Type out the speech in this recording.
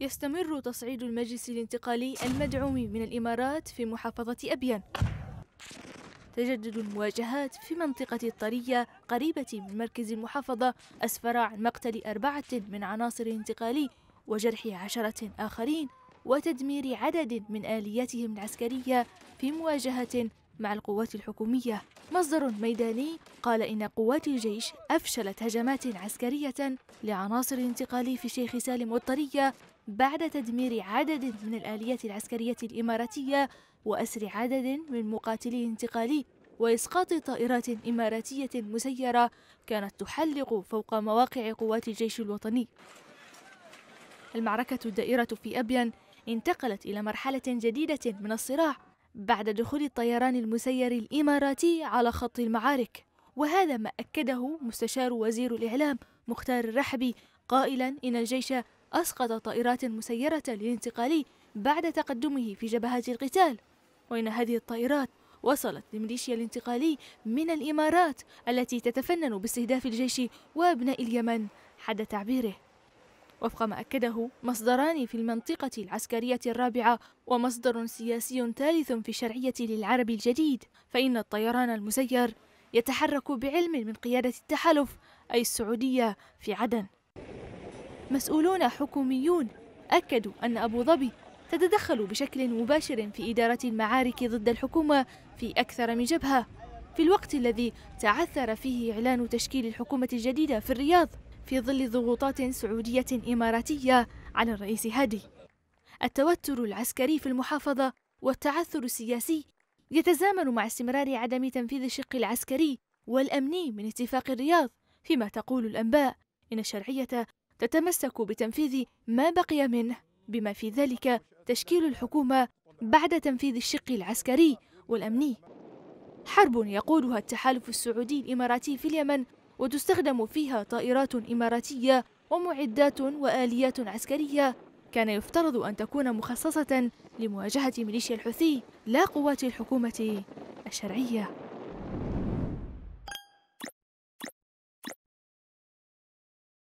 يستمر تصعيد المجلس الانتقالي المدعوم من الإمارات في محافظة أبيان تجدد المواجهات في منطقة الطرية قريبة من مركز المحافظة أسفر عن مقتل أربعة من عناصر انتقالي وجرح عشرة آخرين وتدمير عدد من آلياتهم العسكرية في مواجهة مع القوات الحكومية مصدر ميداني قال إن قوات الجيش أفشلت هجمات عسكرية لعناصر الانتقال في شيخ سالم والطرية بعد تدمير عدد من الآليات العسكرية الإماراتية وأسر عدد من مقاتلي الانتقالي وإسقاط طائرات إماراتية مسيرة كانت تحلق فوق مواقع قوات الجيش الوطني المعركة الدائرة في أبين انتقلت إلى مرحلة جديدة من الصراع بعد دخول الطيران المسير الإماراتي على خط المعارك وهذا ما أكده مستشار وزير الإعلام مختار الرحبي قائلا إن الجيش أسقط طائرات مسيرة للانتقالي بعد تقدمه في جبهات القتال وإن هذه الطائرات وصلت لميليشيا الانتقالي من الإمارات التي تتفنن باستهداف الجيش وأبناء اليمن حد تعبيره وفق ما أكده مصدران في المنطقة العسكرية الرابعة ومصدر سياسي ثالث في الشرعية للعرب الجديد فإن الطيران المسير يتحرك بعلم من قيادة التحالف أي السعودية في عدن مسؤولون حكوميون أكدوا أن أبو ظبي تتدخل بشكل مباشر في إدارة المعارك ضد الحكومة في أكثر من جبهة في الوقت الذي تعثر فيه إعلان تشكيل الحكومة الجديدة في الرياض في ظل ضغوطات سعودية إماراتية على الرئيس هادي التوتر العسكري في المحافظة والتعثر السياسي يتزامن مع استمرار عدم تنفيذ الشق العسكري والأمني من اتفاق الرياض فيما تقول الأنباء إن الشرعية تتمسك بتنفيذ ما بقي منه بما في ذلك تشكيل الحكومة بعد تنفيذ الشق العسكري والأمني حرب يقودها التحالف السعودي الإماراتي في اليمن وتستخدم فيها طائرات إماراتية ومعدات وآليات عسكرية كان يفترض أن تكون مخصصة لمواجهة ميليشيا الحوثي لا قوات الحكومة الشرعية